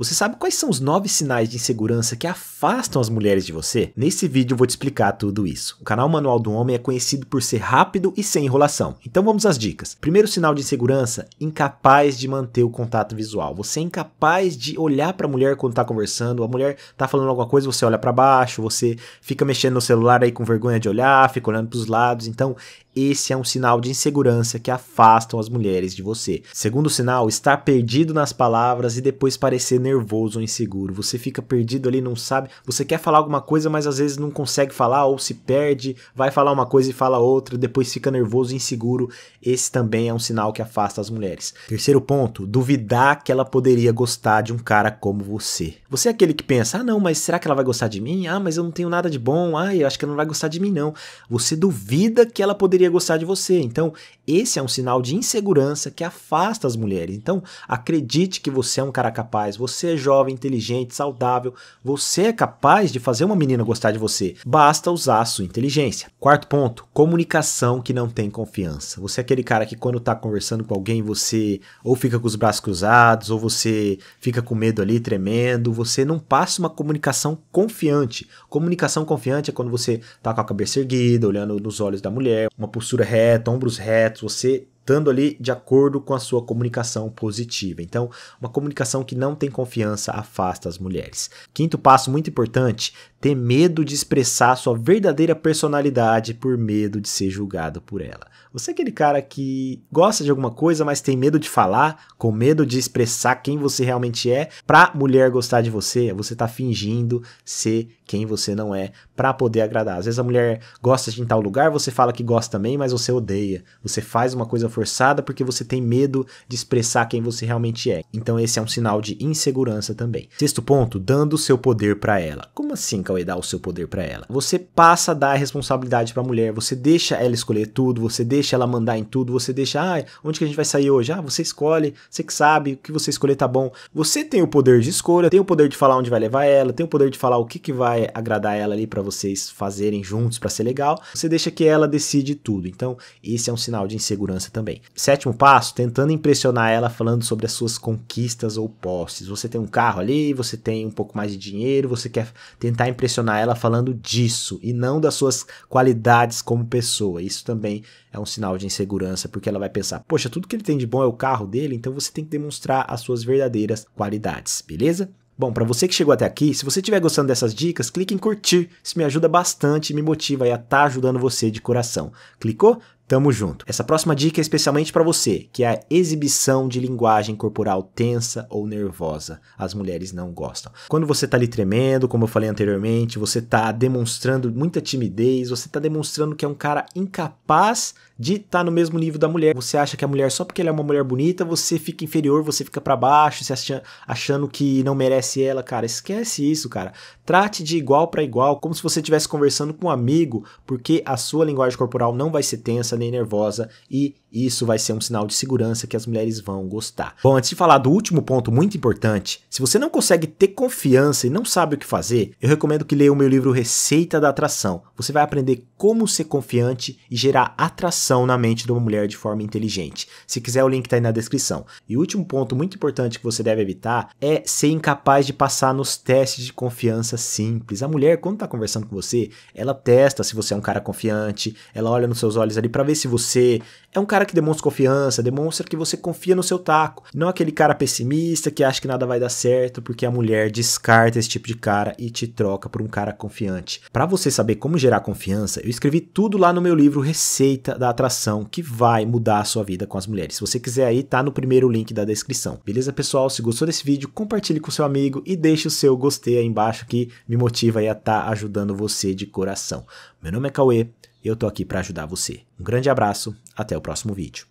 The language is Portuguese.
Você sabe quais são os nove sinais de insegurança que afastam as mulheres de você? Nesse vídeo eu vou te explicar tudo isso. O canal Manual do Homem é conhecido por ser rápido e sem enrolação. Então vamos às dicas. Primeiro sinal de insegurança, incapaz de manter o contato visual. Você é incapaz de olhar para a mulher quando está conversando, a mulher está falando alguma coisa, você olha para baixo, você fica mexendo no celular aí com vergonha de olhar, fica olhando para os lados. Então, esse é um sinal de insegurança que afastam as mulheres de você. Segundo sinal, estar perdido nas palavras e depois parecer nervoso ou inseguro. Você fica perdido ali, não sabe, você quer falar alguma coisa, mas às vezes não consegue falar ou se perde, vai falar uma coisa e fala outra, depois fica nervoso e inseguro. Esse também é um sinal que afasta as mulheres. Terceiro ponto, duvidar que ela poderia gostar de um cara como você. Você é aquele que pensa: "Ah, não, mas será que ela vai gostar de mim? Ah, mas eu não tenho nada de bom. Ah, eu acho que ela não vai gostar de mim não". Você duvida que ela poderia iria gostar de você. Então, esse é um sinal de insegurança que afasta as mulheres. Então, acredite que você é um cara capaz, você é jovem, inteligente, saudável, você é capaz de fazer uma menina gostar de você. Basta usar a sua inteligência. Quarto ponto, comunicação que não tem confiança. Você é aquele cara que quando está conversando com alguém, você ou fica com os braços cruzados, ou você fica com medo ali tremendo, você não passa uma comunicação confiante. Comunicação confiante é quando você tá com a cabeça erguida, olhando nos olhos da mulher, uma postura reta, ombros retos, você estando ali de acordo com a sua comunicação positiva. Então, uma comunicação que não tem confiança afasta as mulheres. Quinto passo muito importante, ter medo de expressar sua verdadeira personalidade por medo de ser julgado por ela. Você é aquele cara que gosta de alguma coisa, mas tem medo de falar, com medo de expressar quem você realmente é, pra mulher gostar de você, você tá fingindo ser quem você não é para poder agradar. Às vezes a mulher gosta de em tal lugar, você fala que gosta também, mas você odeia. Você faz uma coisa forçada porque você tem medo de expressar quem você realmente é. Então esse é um sinal de insegurança também. Sexto ponto, dando seu poder para ela. Como assim, Hathaway dá o seu poder para ela. Você passa a dar a responsabilidade para a mulher, você deixa ela escolher tudo, você deixa ela mandar em tudo, você deixa, ah, onde que a gente vai sair hoje? Ah, você escolhe, você que sabe, o que você escolher tá bom. Você tem o poder de escolha, tem o poder de falar onde vai levar ela, tem o poder de falar o que que vai agradar ela ali para vocês fazerem juntos para ser legal. Você deixa que ela decide tudo. Então, esse é um sinal de insegurança também. Sétimo passo, tentando impressionar ela falando sobre as suas conquistas ou posses. Você tem um carro ali, você tem um pouco mais de dinheiro, você quer tentar pressionar ela falando disso e não das suas qualidades como pessoa. Isso também é um sinal de insegurança, porque ela vai pensar: poxa, tudo que ele tem de bom é o carro dele, então você tem que demonstrar as suas verdadeiras qualidades, beleza? Bom, para você que chegou até aqui, se você estiver gostando dessas dicas, clique em curtir. Isso me ajuda bastante e me motiva a estar tá ajudando você de coração. Clicou? Tamo junto. Essa próxima dica é especialmente para você, que é a exibição de linguagem corporal tensa ou nervosa. As mulheres não gostam. Quando você tá ali tremendo, como eu falei anteriormente, você tá demonstrando muita timidez, você tá demonstrando que é um cara incapaz de estar tá no mesmo nível da mulher. Você acha que a mulher só porque ela é uma mulher bonita, você fica inferior, você fica para baixo, se achando, achando que não merece ela, cara. Esquece isso, cara. Trate de igual para igual, como se você estivesse conversando com um amigo, porque a sua linguagem corporal não vai ser tensa, nem nervosa e isso vai ser um sinal de segurança que as mulheres vão gostar. Bom, antes de falar do último ponto muito importante, se você não consegue ter confiança e não sabe o que fazer, eu recomendo que leia o meu livro Receita da Atração. Você vai aprender como ser confiante e gerar atração na mente de uma mulher de forma inteligente. Se quiser, o link está aí na descrição. E o último ponto muito importante que você deve evitar é ser incapaz de passar nos testes de confiança simples. A mulher, quando está conversando com você, ela testa se você é um cara confiante, ela olha nos seus olhos ali para ver se você é um cara cara que demonstra confiança, demonstra que você confia no seu taco. Não aquele cara pessimista que acha que nada vai dar certo, porque a mulher descarta esse tipo de cara e te troca por um cara confiante. Para você saber como gerar confiança, eu escrevi tudo lá no meu livro Receita da Atração, que vai mudar a sua vida com as mulheres. Se você quiser aí, tá no primeiro link da descrição. Beleza, pessoal? Se gostou desse vídeo, compartilhe com seu amigo e deixe o seu gostei aí embaixo que me motiva aí a estar tá ajudando você de coração. Meu nome é Cauê e eu tô aqui para ajudar você. Um grande abraço, até o próximo vídeo.